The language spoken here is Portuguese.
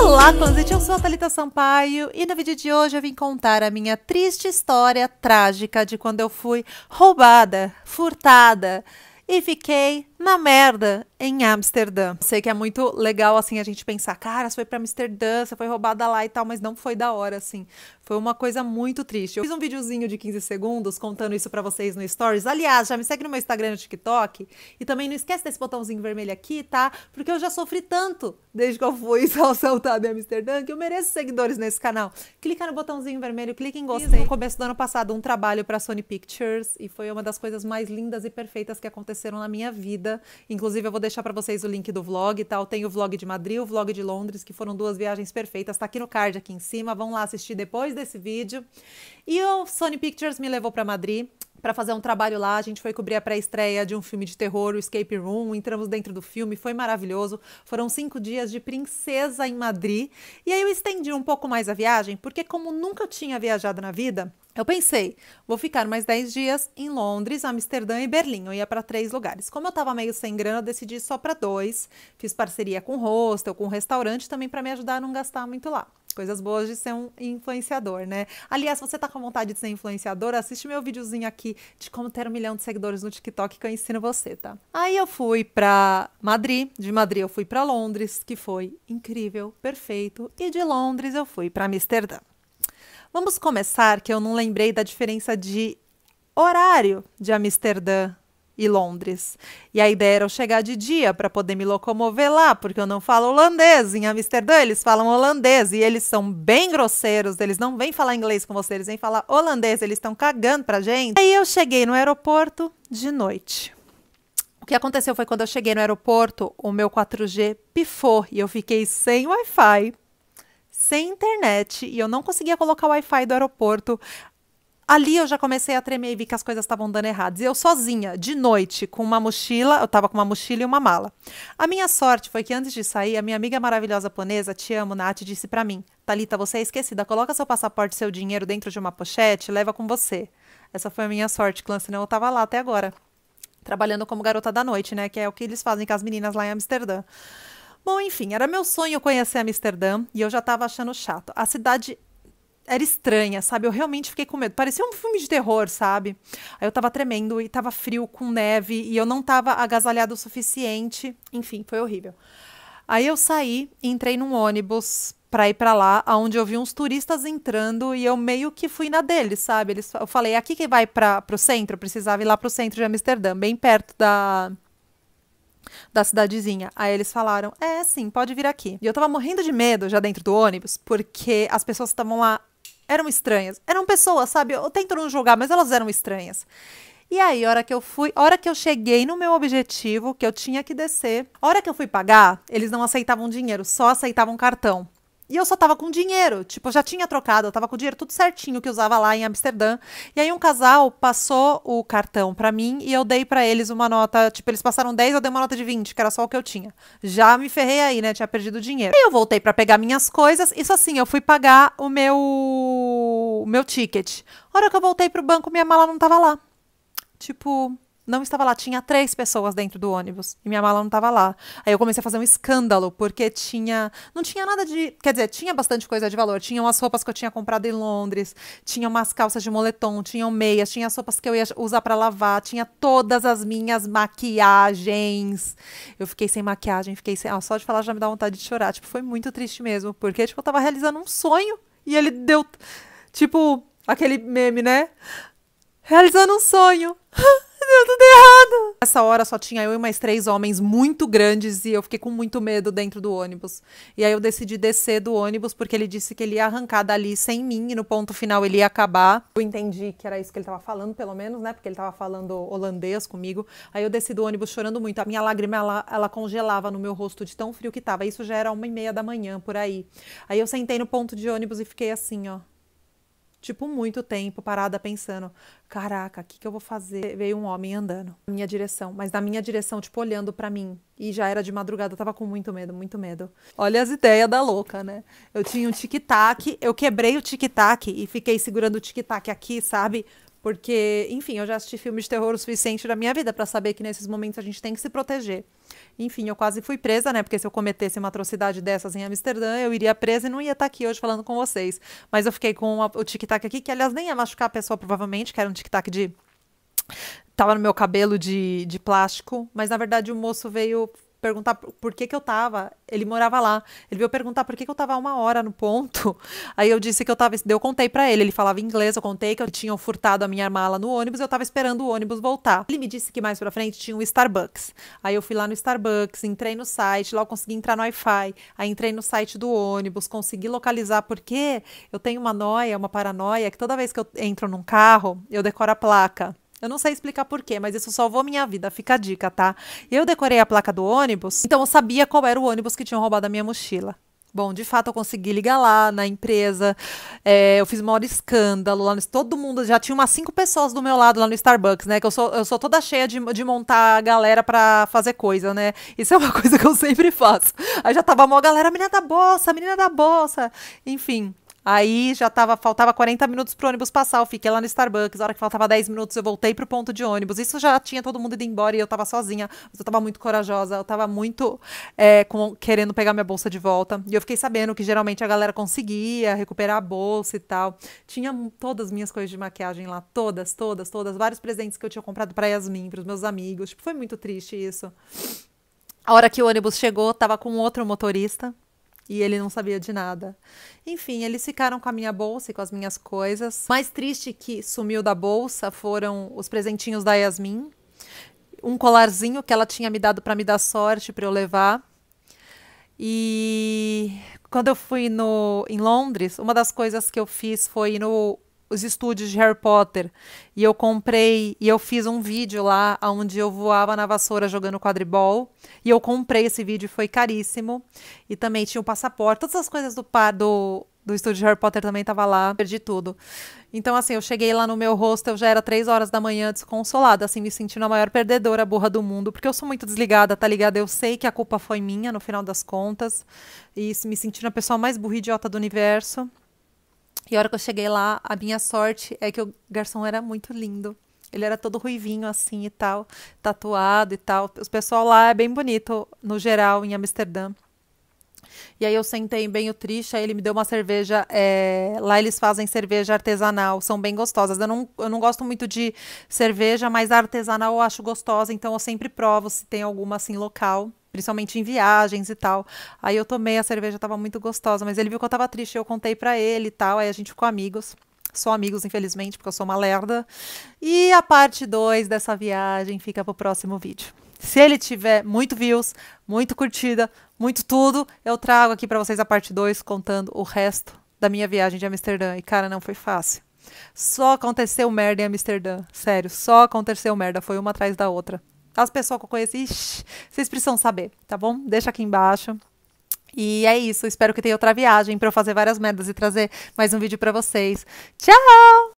Olá, transit! Eu sou a Thalita Sampaio e no vídeo de hoje eu vim contar a minha triste história trágica de quando eu fui roubada, furtada e fiquei na merda em Amsterdã. Sei que é muito legal, assim, a gente pensar, cara, você foi pra Amsterdã, você foi roubada lá e tal, mas não foi da hora, assim. Foi uma coisa muito triste. Eu fiz um videozinho de 15 segundos contando isso para vocês no Stories. Aliás, já me segue no meu Instagram e no TikTok. E também não esquece desse botãozinho vermelho aqui, tá? Porque eu já sofri tanto desde que eu fui assaltada em Amsterdã que eu mereço seguidores nesse canal. Clica no botãozinho vermelho, clica em gostei. No começo do ano passado, um trabalho pra Sony Pictures e foi uma das coisas mais lindas e perfeitas que aconteceram na minha vida vida. Inclusive, eu vou deixar para vocês o link do vlog e tal. Tem o vlog de Madrid, o vlog de Londres, que foram duas viagens perfeitas. Está aqui no card, aqui em cima. Vão lá assistir depois desse vídeo. E o Sony Pictures me levou para Madrid para fazer um trabalho lá. A gente foi cobrir a pré-estreia de um filme de terror, o Escape Room. Entramos dentro do filme, foi maravilhoso. Foram cinco dias de princesa em Madrid. E aí eu estendi um pouco mais a viagem, porque como nunca tinha viajado na vida, eu pensei, vou ficar mais dez dias em Londres, Amsterdã e Berlim. Eu ia para três lugares. Como eu estava meio sem grana, eu decidi só para dois. Fiz parceria com o hostel, com o restaurante também para me ajudar a não gastar muito lá coisas boas de ser um influenciador, né? Aliás, se você tá com vontade de ser influenciador, assiste meu videozinho aqui de como ter um milhão de seguidores no TikTok que eu ensino você, tá? Aí eu fui pra Madrid, de Madrid eu fui para Londres, que foi incrível, perfeito, e de Londres eu fui para Amsterdã. Vamos começar que eu não lembrei da diferença de horário de Amsterdã e Londres. E a ideia era chegar de dia para poder me locomover lá, porque eu não falo holandês. Em Amsterdã eles falam holandês e eles são bem grosseiros. Eles não vêm falar inglês com você, eles vêm falar holandês. Eles estão cagando para gente. Aí eu cheguei no aeroporto de noite. O que aconteceu foi quando eu cheguei no aeroporto, o meu 4G pifou e eu fiquei sem Wi-Fi sem internet e eu não conseguia colocar o Wi-Fi do aeroporto Ali eu já comecei a tremer e vi que as coisas estavam dando errado. E eu sozinha, de noite, com uma mochila, eu tava com uma mochila e uma mala. A minha sorte foi que antes de sair, a minha amiga maravilhosa ponesa, te amo, Nath, disse para mim: Talita, você é esquecida, coloca seu passaporte, seu dinheiro dentro de uma pochete, leva com você. Essa foi a minha sorte, Clã, senão eu tava lá até agora. Trabalhando como garota da noite, né? Que é o que eles fazem com as meninas lá em Amsterdã. Bom, enfim, era meu sonho conhecer Amsterdã e eu já estava achando chato. A cidade era estranha, sabe? Eu realmente fiquei com medo. Parecia um filme de terror, sabe? Aí eu tava tremendo e tava frio com neve e eu não tava agasalhado o suficiente. Enfim, foi horrível. Aí eu saí entrei num ônibus para ir para lá, aonde eu vi uns turistas entrando e eu meio que fui na deles, sabe? Eles, eu falei, aqui que vai para o centro, eu precisava ir lá pro centro de Amsterdã, bem perto da da cidadezinha. Aí eles falaram: "É, sim, pode vir aqui". E eu tava morrendo de medo já dentro do ônibus, porque as pessoas estavam lá eram estranhas. Eram pessoas, sabe? Eu tento não julgar, mas elas eram estranhas. E aí, a hora que eu fui, a hora que eu cheguei no meu objetivo, que eu tinha que descer, a hora que eu fui pagar, eles não aceitavam dinheiro, só aceitavam cartão. E eu só tava com dinheiro, tipo, eu já tinha trocado, eu tava com dinheiro tudo certinho que usava lá em Amsterdã. E aí um casal passou o cartão para mim e eu dei para eles uma nota, tipo, eles passaram 10, eu dei uma nota de 20, que era só o que eu tinha. Já me ferrei aí, né? Tinha perdido dinheiro. Aí eu voltei para pegar minhas coisas, isso assim, eu fui pagar o meu o meu ticket. A hora que eu voltei pro banco, minha mala não tava lá. Tipo, não estava lá. Tinha três pessoas dentro do ônibus e minha mala não estava lá. Aí eu comecei a fazer um escândalo, porque tinha. Não tinha nada de. Quer dizer, tinha bastante coisa de valor. Tinham as roupas que eu tinha comprado em Londres, tinham umas calças de moletom, tinham meias, tinha as roupas que eu ia usar para lavar, tinha todas as minhas maquiagens. Eu fiquei sem maquiagem, fiquei sem. Ah, só de falar já me dá vontade de chorar. Tipo, foi muito triste mesmo, porque, tipo, eu tava realizando um sonho e ele deu. Tipo, aquele meme, né? Realizando um sonho. Deus, tudo errado. Nessa hora só tinha eu e mais três homens muito grandes e eu fiquei com muito medo dentro do ônibus. E aí eu decidi descer do ônibus porque ele disse que ele ia arrancar dali sem mim e no ponto final ele ia acabar. Eu entendi que era isso que ele tava falando, pelo menos, né? Porque ele tava falando holandês comigo. Aí eu desci do ônibus chorando muito. A minha lágrima, ela, ela congelava no meu rosto de tão frio que tava. Isso já era uma e meia da manhã, por aí. Aí eu sentei no ponto de ônibus e fiquei assim, ó tipo, muito tempo parada pensando: caraca, o que, que eu vou fazer? Veio um homem andando na minha direção, mas na minha direção, tipo, olhando para mim. E já era de madrugada, eu tava com muito medo, muito medo. Olha as ideias da louca, né? Eu tinha um tic-tac, eu quebrei o tic-tac e fiquei segurando o tic-tac aqui, sabe? Porque, enfim, eu já assisti filmes de terror o suficiente da minha vida para saber que nesses momentos a gente tem que se proteger. Enfim, eu quase fui presa, né? Porque se eu cometesse uma atrocidade dessas em Amsterdã, eu iria presa e não ia estar tá aqui hoje falando com vocês. Mas eu fiquei com o tic-tac aqui, que aliás nem ia machucar a pessoa, provavelmente, que era um tic-tac de. Tava no meu cabelo de, de plástico, mas na verdade o moço veio perguntar por que, que eu tava. Ele morava lá. Ele veio perguntar por que, que eu tava uma hora no ponto. Aí eu disse que eu tava. Eu contei para ele. Ele falava inglês, eu contei que eu tinha furtado a minha mala no ônibus, eu tava esperando o ônibus voltar. Ele me disse que mais pra frente tinha um Starbucks. Aí eu fui lá no Starbucks, entrei no site, lá eu consegui entrar no Wi-Fi. Aí entrei no site do ônibus, consegui localizar, porque eu tenho uma noia, uma paranoia, que toda vez que eu entro num carro, eu decoro a placa. Eu não sei explicar porquê, mas isso salvou minha vida. Fica a dica, tá? Eu decorei a placa do ônibus, então eu sabia qual era o ônibus que tinham roubado a minha mochila. Bom, de fato eu consegui ligar lá na empresa. É, eu fiz maior escândalo lá. No, todo mundo já tinha umas cinco pessoas do meu lado lá no Starbucks, né? Que eu sou, eu sou toda cheia de, de montar a galera pra fazer coisa, né? Isso é uma coisa que eu sempre faço. Aí já tava maior galera, menina da bolsa, menina da bolsa. Enfim, Aí já tava, faltava 40 minutos pro ônibus passar, eu fiquei lá no Starbucks, a hora que faltava 10 minutos eu voltei pro ponto de ônibus. Isso já tinha todo mundo ido embora e eu tava sozinha, mas eu tava muito corajosa, eu tava muito é, com, querendo pegar minha bolsa de volta. E eu fiquei sabendo que geralmente a galera conseguia recuperar a bolsa e tal. Tinha todas as minhas coisas de maquiagem lá, todas, todas, todas, vários presentes que eu tinha comprado para Yasmin, pros meus amigos. Tipo, foi muito triste isso. A hora que o ônibus chegou, tava com outro motorista e ele não sabia de nada. Enfim, eles ficaram com a minha bolsa e com as minhas coisas. Mais triste que sumiu da bolsa foram os presentinhos da Yasmin, um colarzinho que ela tinha me dado para me dar sorte para eu levar. E quando eu fui no em Londres, uma das coisas que eu fiz foi ir no os estúdios de Harry Potter. E eu comprei, e eu fiz um vídeo lá onde eu voava na vassoura jogando quadribol. E eu comprei esse vídeo, foi caríssimo. E também tinha o passaporte, todas as coisas do, do, do estúdio de Harry Potter também tava lá, perdi tudo. Então, assim, eu cheguei lá no meu hostel, já era três horas da manhã, desconsolada, assim, me sentindo a maior perdedora, burra do mundo, porque eu sou muito desligada, tá ligado? Eu sei que a culpa foi minha, no final das contas, e me sentindo a pessoa mais burra idiota do universo. E a hora que eu cheguei lá, a minha sorte é que o garçom era muito lindo. Ele era todo ruivinho assim e tal, tatuado e tal. O pessoal lá é bem bonito, no geral, em Amsterdã. E aí eu sentei bem o triste, aí ele me deu uma cerveja. É... Lá eles fazem cerveja artesanal, são bem gostosas. Eu não, eu não gosto muito de cerveja, mas artesanal eu acho gostosa, então eu sempre provo se tem alguma assim local principalmente em viagens e tal. Aí eu tomei a cerveja, tava muito gostosa, mas ele viu que eu tava triste, eu contei para ele e tal, aí a gente ficou amigos. Só amigos, infelizmente, porque eu sou uma lerda. E a parte 2 dessa viagem fica pro próximo vídeo. Se ele tiver muito views, muito curtida, muito tudo, eu trago aqui para vocês a parte 2 contando o resto da minha viagem de Amsterdã. E cara, não foi fácil. Só aconteceu merda em Amsterdã. Sério, só aconteceu merda. Foi uma atrás da outra as pessoas que eu conheci, vocês precisam saber, tá bom? Deixa aqui embaixo. E é isso, espero que tenha outra viagem para eu fazer várias merdas e trazer mais um vídeo para vocês. Tchau!